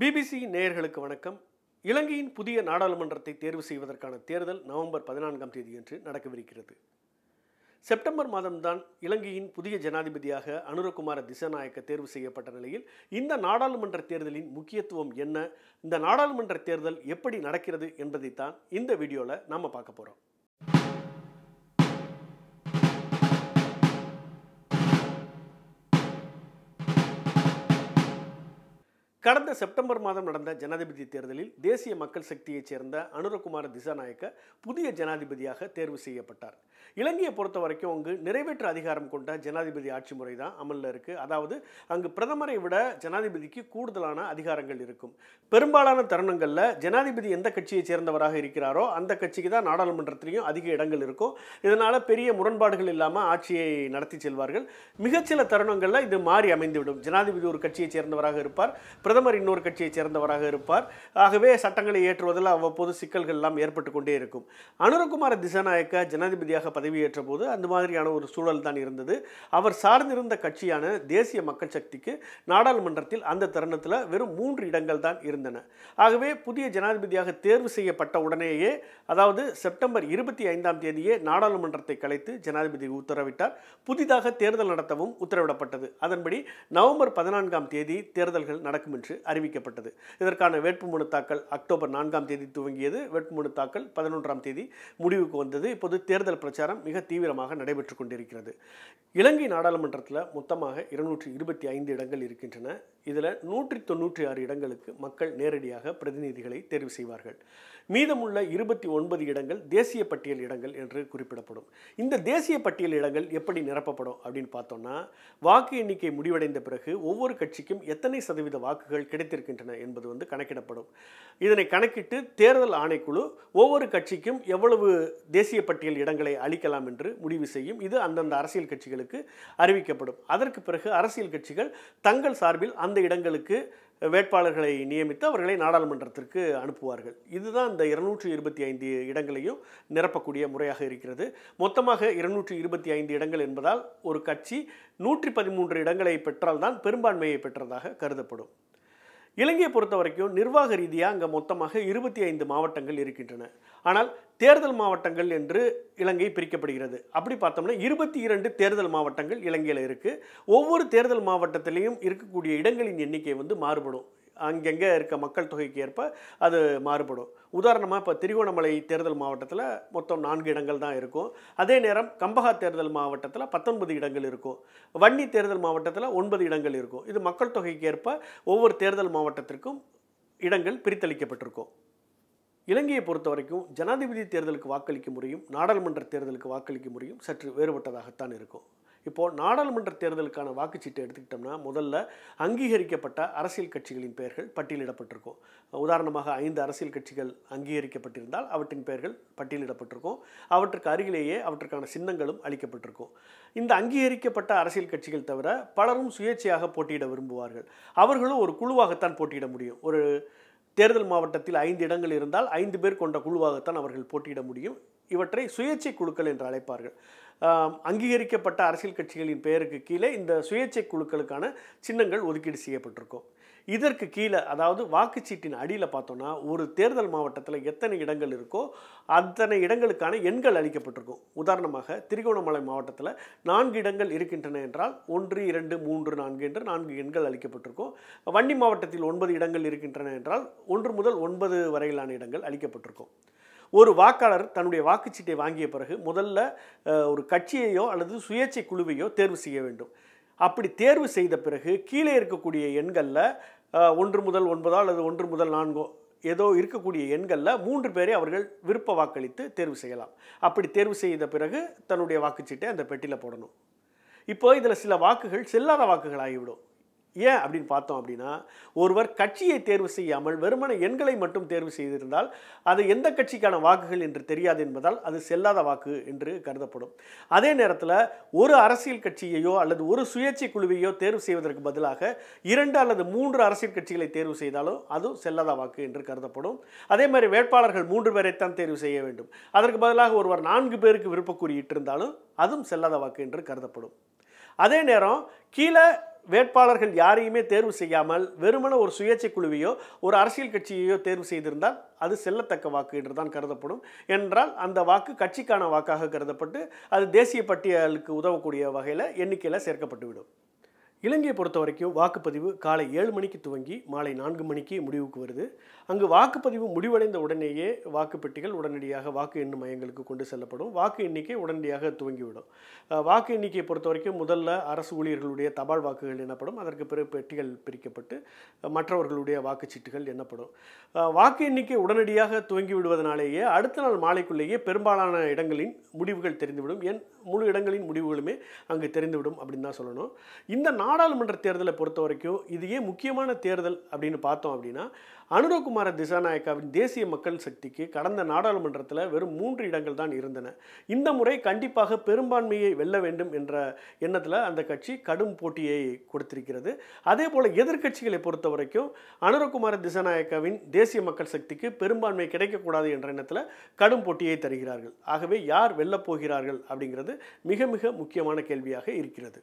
BBC நேயர்களுக்கு வணக்கம் இலங்கையின் புதிய நாடாளுமன்றத்தை தேர்வு செய்வதற்கான தேர்தல் நவம்பர் பதினான்காம் தேதியன்று நடக்கவிருக்கிறது செப்டம்பர் மாதம்தான் இலங்கையின் புதிய ஜனாதிபதியாக அனுரகுமார திசநாயக்க தேர்வு செய்யப்பட்ட நிலையில் இந்த நாடாளுமன்ற தேர்தலின் முக்கியத்துவம் என்ன இந்த நாடாளுமன்ற தேர்தல் எப்படி நடக்கிறது என்பதைத்தான் இந்த வீடியோவில் நாம் பார்க்க போகிறோம் கடந்த செப்டம்பர் மாதம் நடந்த ஜனாதிபதி தேர்தலில் தேசிய மக்கள் சக்தியைச் சேர்ந்த அனுரகுமார திசாநாயக்க புதிய ஜனாதிபதியாக தேர்வு செய்யப்பட்டார் இலங்கையை பொறுத்த வரைக்கும் அங்கு நிறைவேற்று அதிகாரம் கொண்ட ஜனாதிபதி ஆட்சி முறை தான் அமலில் இருக்குது அதாவது அங்கு பிரதமரை விட ஜனாதிபதிக்கு கூடுதலான அதிகாரங்கள் இருக்கும் பெரும்பாலான தருணங்களில் ஜனாதிபதி எந்த கட்சியைச் சேர்ந்தவராக இருக்கிறாரோ அந்த கட்சிக்கு தான் நாடாளுமன்றத்திலையும் அதிக இடங்கள் இருக்கும் இதனால் பெரிய முரண்பாடுகள் இல்லாமல் ஆட்சியை நடத்தி செல்வார்கள் மிகச்சில தருணங்களில் இது மாறி அமைந்துவிடும் ஜனாதிபதி ஒரு கட்சியைச் சேர்ந்தவராக இருப்பார் பிரதமர் இன்னொரு கட்சியை சேர்ந்தவராக இருப்பார் ஆகவே சட்டங்களை ஏற்றுவதில் அவ்வப்போது சிக்கல்கள் எல்லாம் ஏற்பட்டு கொண்டே இருக்கும் அனுரகுமார திசாநாயக்க ஜனாதிபதியாக பதவியேற்ற போது அந்த மாதிரியான ஒரு சூழல் தான் இருந்தது அவர் சார்ந்திருந்த கட்சியான தேசிய மக்கள் சக்திக்கு நாடாளுமன்றத்தில் அந்த தருணத்தில் வெறும் மூன்று இடங்கள் தான் இருந்தன ஆகவே புதிய ஜனாதிபதியாக தேர்வு செய்யப்பட்ட உடனேயே அதாவது செப்டம்பர் இருபத்தி ஐந்தாம் தேதியே நாடாளுமன்றத்தை கலைத்து ஜனாதிபதி உத்தரவிட்டார் புதிதாக தேர்தல் நடத்தவும் உத்தரவிடப்பட்டது அதன்படி நவம்பர் பதினான்காம் தேதி தேர்தல்கள் நடக்கும் என்று அறிவிக்கப்பட்டது இதற்கான வேட்புமனு தாக்கல் அக்டோபர் நான்காம் தேதி துவங்கியது வேட்புமனு தாக்கல் பதினொன்றாம் தேதி முடிவுக்கு வந்தது இப்போது தேர்தல் பிரச்சாரம் மிக தீவிரமாக நடைபெற்று கொண்டிருக்கிறது இலங்கை நாடாளுமன்றத்தில் மொத்தமாக இருநூற்றி இருபத்தி ஐந்து இடங்கள் இருக்கின்றன இதில் நூற்றி தொண்ணூற்றி ஆறு இடங்களுக்கு மக்கள் நேரடியாக பிரதிநிதிகளை தேர்வு செய்வார்கள் மீதமுள்ள இருபத்தி ஒன்பது இடங்கள் தேசிய பட்டியல் இடங்கள் என்று குறிப்பிடப்படும் இந்த தேசிய பட்டியல் இடங்கள் எப்படி நிரப்பப்படும் அப்படின்னு பார்த்தோம்னா வாக்கு எண்ணிக்கை முடிவடைந்த பிறகு ஒவ்வொரு கட்சிக்கும் எத்தனை சதவீத வாக்குகள் கிடைத்திருக்கின்றன என்பது வந்து கணக்கிடப்படும் இதனை கணக்கிட்டு தேர்தல் ஆணைக்குழு ஒவ்வொரு கட்சிக்கும் எவ்வளவு தேசிய பட்டியல் இடங்களை அளிக்கலாம் என்று முடிவு செய்யும் இது அந்தந்த அரசியல் கட்சிகளுக்கு அறிவிக்கப்படும் அதற்கு பிறகு அரசியல் கட்சிகள் தங்கள் சார்பில் அந்த இடங்களுக்கு வேட்பாளர்களை நியமித்து அவர்களை நாடாளுமன்றத்திற்கு அனுப்புவார்கள் இதுதான் இந்த இருநூற்றி இருபத்தி ஐந்து இடங்களையும் நிரப்பக்கூடிய முறையாக இருக்கிறது மொத்தமாக இருநூற்றி இருபத்தி ஐந்து இடங்கள் என்பதால் ஒரு கட்சி நூற்றி பதிமூன்று இடங்களை பெற்றால்தான் பெரும்பான்மையை பெற்றதாக கருதப்படும் இலங்கையை பொறுத்த வரைக்கும் நிர்வாக ரீதியாக அங்கே மொத்தமாக இருபத்தி ஐந்து மாவட்டங்கள் இருக்கின்றன ஆனால் தேர்தல் மாவட்டங்கள் என்று இலங்கை பிரிக்கப்படுகிறது அப்படி பார்த்தோம்னா இருபத்தி இரண்டு தேர்தல் மாவட்டங்கள் இலங்கையில் இருக்குது ஒவ்வொரு தேர்தல் மாவட்டத்திலையும் இருக்கக்கூடிய இடங்களின் எண்ணிக்கை வந்து மாறுபடும் அங்கங்கே இருக்க மக்கள் தொகைக்கு ஏற்ப அது மாறுபடும் உதாரணமாக இப்போ திருகோணமலை தேர்தல் மாவட்டத்தில் மொத்தம் நான்கு இடங்கள் தான் இருக்கும் அதே நேரம் கம்பகா தேர்தல் மாவட்டத்தில் பத்தொன்பது இடங்கள் இருக்கும் வன்னி தேர்தல் மாவட்டத்தில் ஒன்பது இடங்கள் இருக்கும் இது மக்கள் தொகைக்கு ஏற்ப ஒவ்வொரு தேர்தல் மாவட்டத்திற்கும் இடங்கள் பிரித்தளிக்கப்பட்டிருக்கும் இலங்கையை பொறுத்த வரைக்கும் ஜனாதிபதி தேர்தலுக்கு வாக்களிக்க முறையும் நாடாளுமன்ற தேர்தலுக்கு வாக்களிக்க முறையும் சற்று வேறுபட்டதாகத்தான் இருக்கும் இப்போது நாடாளுமன்ற தேர்தலுக்கான வாக்குச்சீட்டை எடுத்துக்கிட்டோம்னா முதல்ல அங்கீகரிக்கப்பட்ட அரசியல் கட்சிகளின் பெயர்கள் பட்டியலிடப்பட்டிருக்கும் உதாரணமாக ஐந்து அரசியல் கட்சிகள் அங்கீகரிக்கப்பட்டிருந்தால் அவற்றின் பெயர்கள் பட்டியலிடப்பட்டிருக்கும் அவற்றுக்கு அருகிலேயே அவற்றுக்கான சின்னங்களும் அளிக்கப்பட்டிருக்கும் இந்த அங்கீகரிக்கப்பட்ட அரசியல் கட்சிகள் தவிர பலரும் சுயேட்சையாக போட்டியிட விரும்புவார்கள் அவர்களும் ஒரு குழுவாகத்தான் போட்டியிட முடியும் ஒரு தேர்தல் மாவட்டத்தில் ஐந்து இடங்கள் இருந்தால் ஐந்து பேர் கொண்ட குழுவாகத்தான் அவர்கள் போட்டியிட முடியும் இவற்றை சுயேட்சை குழுக்கள் என்று அழைப்பார்கள் அங்கீகரிக்கப்பட்ட அரசியல் கட்சிகளின் பெயருக்கு கீழே இந்த சுயேட்சை குழுக்களுக்கான சின்னங்கள் ஒதுக்கீடு செய்யப்பட்டிருக்கும் இதற்கு கீழே அதாவது வாக்குச்சீட்டின் அடியில் பார்த்தோன்னா ஒரு தேர்தல் மாவட்டத்தில் எத்தனை இடங்கள் இருக்கோ அத்தனை இடங்களுக்கான எண்கள் அளிக்கப்பட்டிருக்கும் உதாரணமாக திருகோணமலை மாவட்டத்தில் நான்கு இடங்கள் இருக்கின்றன என்றால் ஒன்று இரண்டு மூன்று நான்கு என்று நான்கு எண்கள் அளிக்கப்பட்டிருக்கும் வன்னி மாவட்டத்தில் ஒன்பது இடங்கள் இருக்கின்றன என்றால் ஒன்று முதல் ஒன்பது வரையிலான இடங்கள் அளிக்கப்பட்டிருக்கும் ஒரு வாக்காளர் தன்னுடைய வாக்குச்சீட்டை வாங்கிய பிறகு முதல்ல ஒரு கட்சியையோ அல்லது சுயேட்சை குழுவையோ தேர்வு செய்ய வேண்டும் அப்படி தேர்வு செய்த பிறகு கீழே இருக்கக்கூடிய எண்களில் ஒன்று முதல் ஒன்பதோ அல்லது ஒன்று முதல் நான்கோ ஏதோ இருக்கக்கூடிய எண்களில் மூன்று பேரை அவர்கள் விருப்ப வாக்களித்து தேர்வு செய்யலாம் அப்படி தேர்வு செய்த பிறகு தன்னுடைய வாக்குச்சீட்டை அந்த பெட்டியில் போடணும் இப்போது இதில் சில வாக்குகள் செல்லாத வாக்குகள் ஆகிவிடும் ஏன் அப்படின்னு பார்த்தோம் அப்படின்னா ஒருவர் கட்சியை தேர்வு செய்யாமல் வெறுமன எண்களை மட்டும் தேர்வு செய்திருந்தால் அது எந்த கட்சிக்கான வாக்குகள் என்று தெரியாது என்பதால் அது செல்லாத வாக்கு என்று கருதப்படும் அதே நேரத்தில் ஒரு அரசியல் கட்சியையோ அல்லது ஒரு சுயேட்சை குழுவையோ தேர்வு செய்வதற்கு பதிலாக இரண்டு அல்லது மூன்று அரசியல் கட்சிகளை தேர்வு செய்தாலும் அதுவும் செல்லாத வாக்கு என்று கருதப்படும் அதே மாதிரி வேட்பாளர்கள் மூன்று பேரைத்தான் தேர்வு செய்ய வேண்டும் அதற்கு பதிலாக ஒருவர் நான்கு பேருக்கு விருப்ப அதுவும் செல்லாத வாக்கு என்று கருதப்படும் அதே நேரம் கீழே வேட்பாளர்கள் யாரையுமே தேர்வு செய்யாமல் வெறுமன ஒரு சுயேட்சை குழுவையோ ஒரு அரசியல் கட்சியையோ தேர்வு செய்திருந்தால் அது செல்லத்தக்க வாக்கு என்று தான் கருதப்படும் என்றால் அந்த வாக்கு கட்சிக்கான வாக்காக கருதப்பட்டு அது தேசிய பட்டியலுக்கு உதவக்கூடிய வகையில் எண்ணிக்கையில் சேர்க்கப்பட்டுவிடும் இலங்கையை பொறுத்த வரைக்கும் வாக்குப்பதிவு காலை ஏழு மணிக்கு துவங்கி மாலை நான்கு மணிக்கு முடிவுக்கு வருது அங்கு வாக்குப்பதிவு முடிவடைந்த உடனேயே வாக்குப்பெட்டிகள் உடனடியாக வாக்கு எண்ணும் மையங்களுக்கு கொண்டு செல்லப்படும் வாக்கு எண்ணிக்கை உடனடியாக துவங்கிவிடும் வாக்கு எண்ணிக்கையை பொறுத்த வரைக்கும் முதல்ல அரசு ஊழியர்களுடைய தபால் வாக்குகள் எண்ணப்படும் அதற்கு பிறகு பெட்டிகள் பிரிக்கப்பட்டு மற்றவர்களுடைய வாக்குச்சீட்டுகள் எண்ணப்படும் வாக்கு எண்ணிக்கை உடனடியாக துவங்கி விடுவதனாலேயே அடுத்த நாள் மாலைக்குள்ளேயே பெரும்பாலான இடங்களின் முடிவுகள் தெரிந்துவிடும் என் முழு இடங்களின் முடிவுகளுமே அங்கு தெரிந்துவிடும் அப்படின்னு தான் சொல்லணும் இந்த நாடாளுமன்ற தேர்தலை பொறுத்த வரைக்கும் இது ஏன் முக்கியமான தேர்தல் அப்படின்னு பார்த்தோம் அப்படின்னா அனுரகுமார திசாநாயக்காவின் தேசிய மக்கள் சக்திக்கு கடந்த நாடாளுமன்றத்தில் வெறும் மூன்று இடங்கள் தான் இருந்தன இந்த முறை கண்டிப்பாக பெரும்பான்மையை வெல்ல வேண்டும் என்ற எண்ணத்தில் அந்த கட்சி கடும் போட்டியை கொடுத்திருக்கிறது அதே போல் எதிர்கட்சிகளை பொறுத்த வரைக்கும் அனுரகுமார திசாநாயக்காவின் தேசிய மக்கள் சக்திக்கு பெரும்பான்மை கிடைக்கக்கூடாது என்ற எண்ணத்தில் கடும் போட்டியை தருகிறார்கள் ஆகவே யார் வெல்லப்போகிறார்கள் போகிறார்கள் அப்படிங்கிறது மிக மிக முக்கியமான கேள்வியாக இருக்கிறது